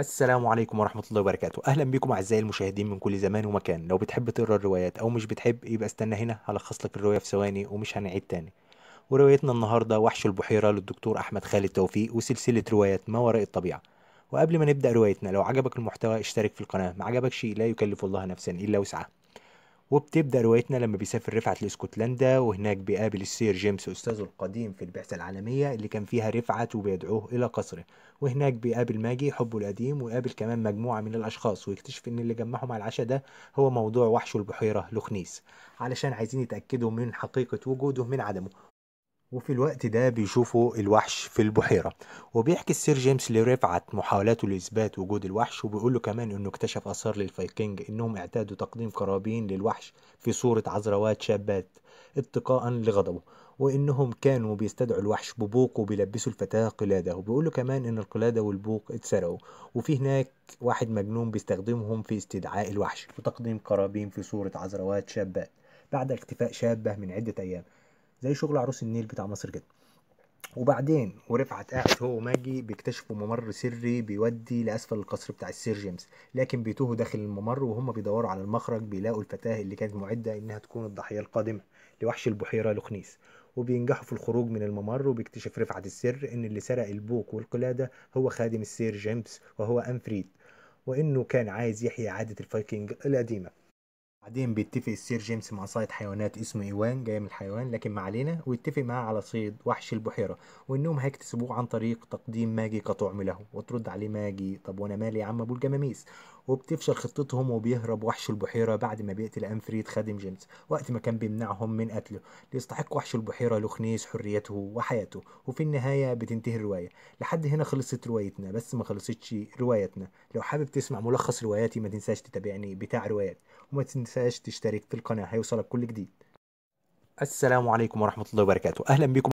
السلام عليكم ورحمة الله وبركاته أهلا بكم أعزائي المشاهدين من كل زمان ومكان لو بتحب تقرأ الروايات أو مش بتحب يبقى استنى هنا هلخص لك الرواية في ثواني ومش هنعيد تاني وروايتنا النهاردة وحش البحيرة للدكتور أحمد خالد توفيق وسلسلة روايات ما وراء الطبيعة وقبل ما نبدأ روايتنا لو عجبك المحتوى اشترك في القناة ما عجبكش لا يكلف الله نفسا إلا وسعها وبتبدا روايتنا لما بيسافر رفعت لاسكتلندا وهناك بيقابل السير جيمس استاذه القديم في البعثه العالميه اللي كان فيها رفعت وبيدعوه الى قصره وهناك بيقابل ماجي حبه القديم ويقابل كمان مجموعه من الاشخاص ويكتشف ان اللي جمعهم على العشاء ده هو موضوع وحش البحيره لوخنيس علشان عايزين يتاكدوا من حقيقه وجوده من عدمه وفي الوقت ده بيشوفوا الوحش في البحيرة وبيحكي السير جيمس لرفعت محاولاته لإثبات وجود الوحش وبيقول له كمان إنه اكتشف آثار للفايكنج إنهم اعتادوا تقديم قرابين للوحش في صورة عذروات شابات اتقاء لغضبه وإنهم كانوا بيستدعوا الوحش ببوق وبيلبسوا الفتاة قلادة وبيقول له كمان إن القلادة والبوق اتسرقوا وفي هناك واحد مجنون بيستخدمهم في استدعاء الوحش وتقديم قرابين في صورة عذروات شابات بعد اختفاء شابة من عدة أيام زي شغل عروس النيل بتاع مصر كده وبعدين ورفعت قاعد هو وماجي بيكتشفوا ممر سري بيودي لاسفل القصر بتاع السير جيمس لكن بيتوهوا داخل الممر وهم بيدوروا على المخرج بيلاقوا الفتاه اللي كانت معده انها تكون الضحيه القادمه لوحش البحيره لخنيس وبينجحوا في الخروج من الممر وبيكتشف رفعت السر ان اللي سرق البوك والقلاده هو خادم السير جيمس وهو انفريد وانه كان عايز يحيي عاده الفايكنج القديمه بعدين بيتفق السير جيمس مع صيد حيوانات اسمه إيوان جاي من الحيوان لكن ما علينا ويتفق معاه على صيد وحش البحيرة وإنهم هيكتسبوه عن طريق تقديم ماجي كطعم له وترد عليه ماجي طب وأنا مالي يا عم أبو الجماميس وبتفشل خطتهم وبيهرب وحش البحيرة بعد ما بيقتل أنفريد خادم جيمس وقت ما كان بيمنعهم من قتله ليستحق وحش البحيرة لخنيس حريته وحياته وفي النهاية بتنتهي الرواية لحد هنا خلصت روايتنا بس ما خلصتش روايتنا لو حابب تسمع ملخص رواياتي ما تنساش تتابعني بتاع روايات وما تنساش تنساش تشترك في القناة هيوصلك كل جديد السلام عليكم ورحمة الله وبركاته أهلا بكم